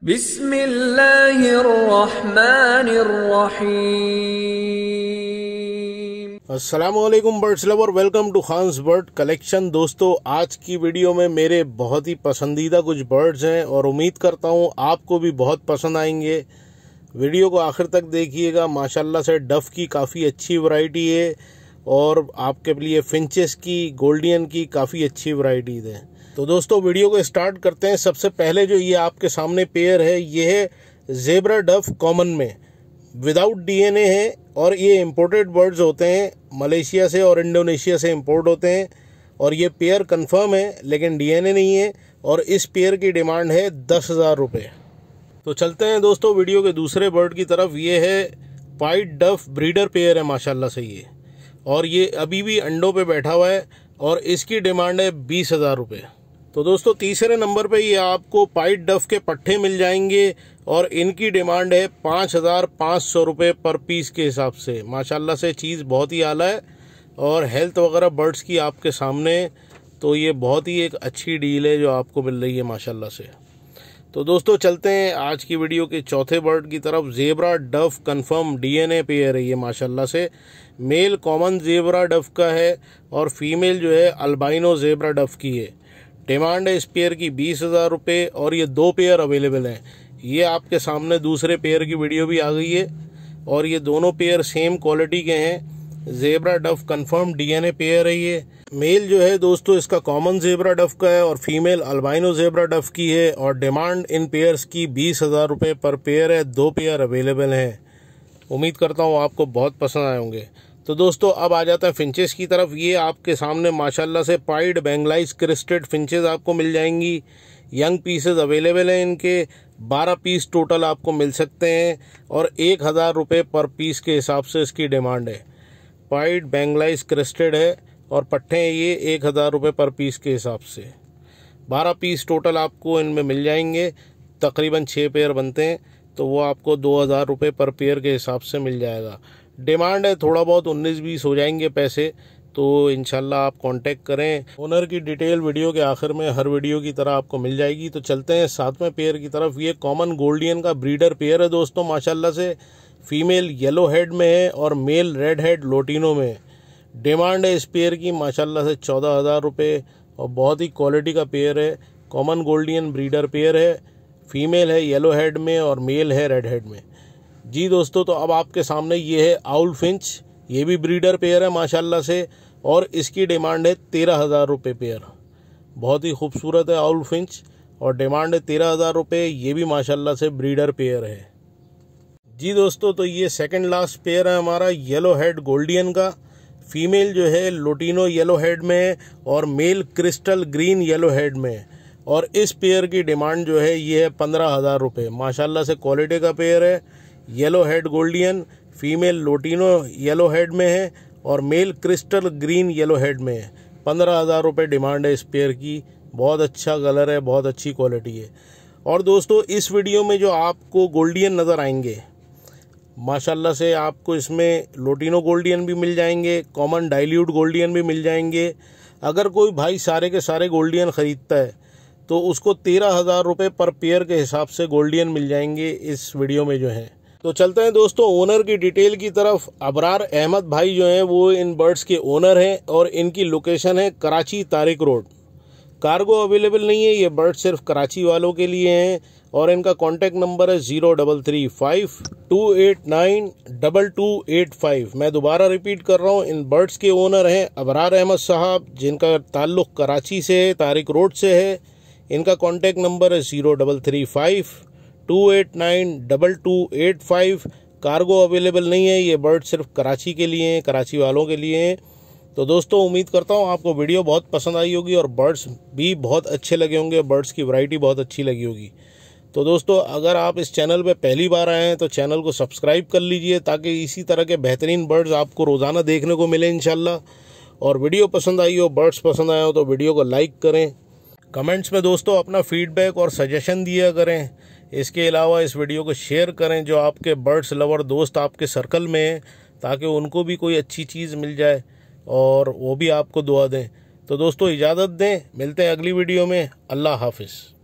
Aslam birds welcome to Khan's bird collection दोस्तों आज की वीडियो में मेरे बहुत ही पसंदीदा कुछ बर्ड्स हैं और उम्मीद करता हूँ आपको भी बहुत पसंद आएंगे वीडियो को आखिर तक देखिएगा माशाल्लाह से डफ की काफ़ी अच्छी वैरायटी है और आपके लिए फिंचेस की गोल्डियन की काफ़ी अच्छी वैरायटीज है तो दोस्तों वीडियो को स्टार्ट करते हैं सबसे पहले जो ये आपके सामने पेयर है ये है जेबरा डफ कॉमन में विदाउट डीएनए है और ये इम्पोर्टेड बर्ड्स होते हैं मलेशिया से और इंडोनेशिया से इम्पोर्ट होते हैं और ये पेयर कंफर्म है लेकिन डीएनए नहीं है और इस पेयर की डिमांड है दस हज़ार रुपये तो चलते हैं दोस्तों वीडियो के दूसरे बर्ड की तरफ ये है पाइट डफ ब्रीडर पेयर है माशाल्लाह से ये और ये अभी भी अंडों पे बैठा हुआ है और इसकी डिमांड है बीस हज़ार रुपये तो दोस्तों तीसरे नंबर पे ये आपको पाइट डफ के पट्टे मिल जाएंगे और इनकी डिमांड है पाँच हज़ार पाँच सौ रुपये पर पीस के हिसाब से माशाल्लाह से चीज़ बहुत ही आला है और हेल्थ वगैरह बर्ड्स की आपके सामने तो ये बहुत ही एक अच्छी डील है जो आपको मिल रही है माशाल्लाह से तो दोस्तों चलते हैं आज की वीडियो के चौथे बर्ड की तरफ zebra dove confirm D N A pair है ये माशाल्लाह से मेल कॉमन जेबरा डफ का है और फीमेल जो है अल्बाइनो जेबरा डफ की है डिमांड है इस पेयर की बीस हज़ार रुपये और ये दो पेयर अवेलेबल हैं ये आपके सामने दूसरे पेयर की वीडियो भी आ गई है और ये दोनों पेयर सेम क्वालिटी के हैं जेबरा डफ कंफर्म डीएनए पेयर है ये मेल जो है दोस्तों इसका कॉमन जेबरा डफ का है और फीमेल अल्बाइनो जेबरा डफ की है और डिमांड इन पेयर्स की बीस हज़ार रुपये पर पेयर है दो पेयर अवेलेबल हैं उम्मीद करता हूँ आपको बहुत पसंद आए होंगे तो दोस्तों अब आ जाता है फिंचेस की तरफ ये आपके सामने माशाल्लाह से पाइड बेंगलाइज क्रिस्टेड फिंचेस आपको मिल जाएंगी यंग पीसेज अवेलेबल हैं इनके 12 पीस टोटल आपको मिल सकते हैं और एक हज़ार रुपये पर पीस के हिसाब से इसकी डिमांड है पाइड बेंगलाइज क्रिस्टेड है और पट्टे हैं ये एक हज़ार रुपये पर पीस के हिसाब से बारह पीस टोटल आपको इनमें मिल जाएंगे तकरीबन छः पेयर बनते हैं तो वो आपको दो हज़ार रुपये पर पेयर के हिसाब से मिल जाएगा डिमांड है थोड़ा बहुत उन्नीस बीस हो जाएंगे पैसे तो इनशाला आप कांटेक्ट करें ओनर की डिटेल वीडियो के आखिर में हर वीडियो की तरह आपको मिल जाएगी तो चलते हैं सातवें पेयर की तरफ ये कॉमन गोल्डियन का ब्रीडर पेयर है दोस्तों माशाल्लाह से फीमेल येलो हेड में है और मेल रेड हेड लोटिनो में है डिमांड है इस पेयर की माशाल्लाह से चौदह हज़ार रुपये और बहुत ही क्वालिटी का पेयर है कॉमन गोल्डियन ब्रीडर पेयर है फीमेल है येलो हेड में और मेल है रेड हेड में जी दोस्तों तो अब आपके सामने ये है आउल फिंच ये भी ब्रीडर पेयर है माशाल्लाह से और इसकी डिमांड है तेरह हज़ार रुपये पेयर बहुत ही खूबसूरत है आउल फिंच और डिमांड है तेरह हज़ार रुपये ये भी माशाल्लाह से ब्रीडर पेयर है जी दोस्तों तो ये सेकंड लास्ट पेयर है हमारा येलो हेड गोल्डियन का फीमेल जो है लोटिनो येलो हेड में है और male crystal green yellow head में और इस पेयर की डिमांड जो है ये है पंद्रह हज़ार रुपये माशाला से क्वालिटी का पेयर है yellow head Gouldian female lutino yellow head में है और male crystal green yellow head में है पंद्रह हज़ार रुपये डिमांड है इस पेयर की बहुत अच्छा कलर है बहुत अच्छी क्वालिटी है और दोस्तों इस वीडियो में जो आपको गोल्डियन नज़र आएंगे माशाल्लाह से आपको इसमें लोटिनो गोल्डियन भी मिल जाएंगे कॉमन डाइल्यूट गोल्डियन भी मिल जाएंगे अगर कोई भाई सारे के सारे गोल्डियन ख़रीदता है तो उसको तेरह हज़ार रुपये पर पेयर के हिसाब से गोल्डियन मिल जाएंगे इस वीडियो में जो है तो चलते हैं दोस्तों ओनर की डिटेल की तरफ अबरार अहमद भाई जो हैं वो इन बर्ड्स के ओनर हैं और इनकी लोकेशन है Karachi Tariq road cargo available नहीं है ये बर्ड सिर्फ कराची वालों के लिए हैं और इनका कॉन्टैक्ट नंबर है zero double three five two eight nine double two eight five मैं दोबारा रिपीट कर रहा हूँ इन बर्ड्स के ओनर हैं अबरार अहमद साहब जिनका ताल्लुक़ कराची से है तारिक रोड से है इनका कॉन्टैक्ट नंबर है zero double three five two eight nine double two eight five cargo available नहीं है ये बर्ड सिर्फ कराची के लिए हैं कराची वालों के लिए हैं तो दोस्तों उम्मीद करता हूँ आपको वीडियो बहुत पसंद आई होगी और बर्ड्स भी बहुत अच्छे लगे होंगे बर्ड्स की वैरायटी बहुत अच्छी लगी होगी तो दोस्तों अगर आप इस चैनल पे पहली बार आए हैं तो चैनल को सब्सक्राइब कर लीजिए ताकि इसी तरह के बेहतरीन बर्ड्स आपको रोज़ाना देखने को मिले इन और वीडियो पसंद आई हो बर्ड्स पसंद आए हो तो वीडियो को लाइक करें कमेंट्स में दोस्तों अपना फीडबैक और सजेशन दिया करें इसके अलावा इस वीडियो को शेयर करें जो आपके बर्ड्स लवर दोस्त आपके सर्कल में हैं ताकि उनको भी कोई अच्छी चीज़ मिल जाए और वो भी आपको दुआ दें तो दोस्तों इजाज़त दें मिलते हैं अगली वीडियो में अल्लाह हाफिज़